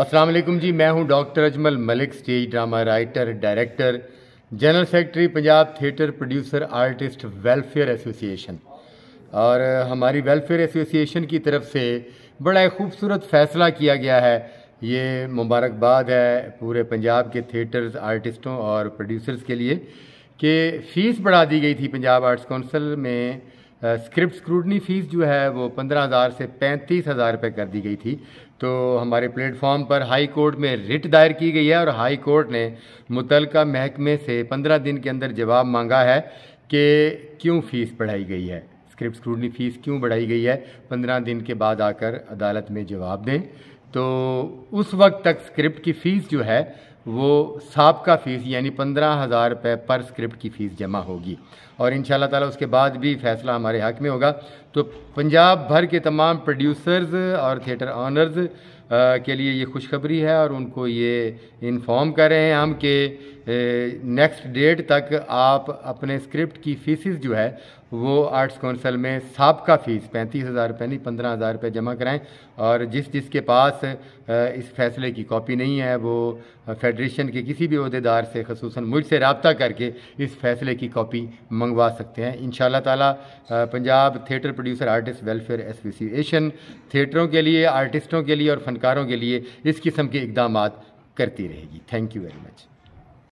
अस्सलाम वालेकुम जी मैं हूं doctor Ajmal Malik stage drama writer director general secretary Punjab theatre producer artist welfare association और हमारी वेलफेयर एसोसिएशन की तरफ से बड़ा एक खूबसूरत फ़ैसला किया गया है ये मुबारकबाद है पूरे पंजाब के थिएटर्स आर्टिस्टों और प्रोड्यूसर्स के लिए कि फ़ीस बढ़ा दी गई थी पंजाब आर्ट्स काउंसिल में स्क्रिप्ट स्क्रूटनी फ़ीस जो है वो पंद्रह हज़ार से पैंतीस हज़ार रुपये कर दी गई थी तो हमारे प्लेटफॉर्म पर हाई कोर्ट में रिट दायर की गई है और हाई कोर्ट ने मुतलका महकमे से पंद्रह दिन के अंदर जवाब मांगा है कि क्यों फ़ीस बढ़ाई गई है स्क्रिप्ट स्क्रूटनी फ़ीस क्यों बढ़ाई गई है पंद्रह दिन के बाद आकर अदालत में जवाब दें तो उस वक्त तक स्क्रिप्ट की फ़ीस जो है वो सबका फ़ीस यानी पंद्रह हज़ार रुपये पर स्क्रिप्ट की फ़ीस जमा होगी और इन ताला उसके बाद भी फैसला हमारे हक में होगा तो पंजाब भर के तमाम प्रोड्यूसर्स और थिएटर ऑनर्स के लिए ये खुशखबरी है और उनको ये इन्फॉर्म कर रहे हैं हम कि नेक्स्ट डेट तक आप अपने स्क्रिप्ट की फीसिस जो है वो आर्ट्स काउंसिल में सबका फ़ीस पैंतीस हज़ार रुपये नहीं पंद्रह हज़ार रुपये जमा कराएं और जिस जिसके पास इस फैसले की कॉपी नहीं है वो फेडरेशन के किसी भी अहदेदार से खसूस मुझसे रबता करके इस फैसले की कॉपी मंगवा सकते हैं इन ताला Punjab theatre producer artist welfare association थिएटरों के लिए आर्टिस्टों के लिए और फनकारों के लिए इस किस्म के इकदाम करती रहेगी थैंक यू वेरी मच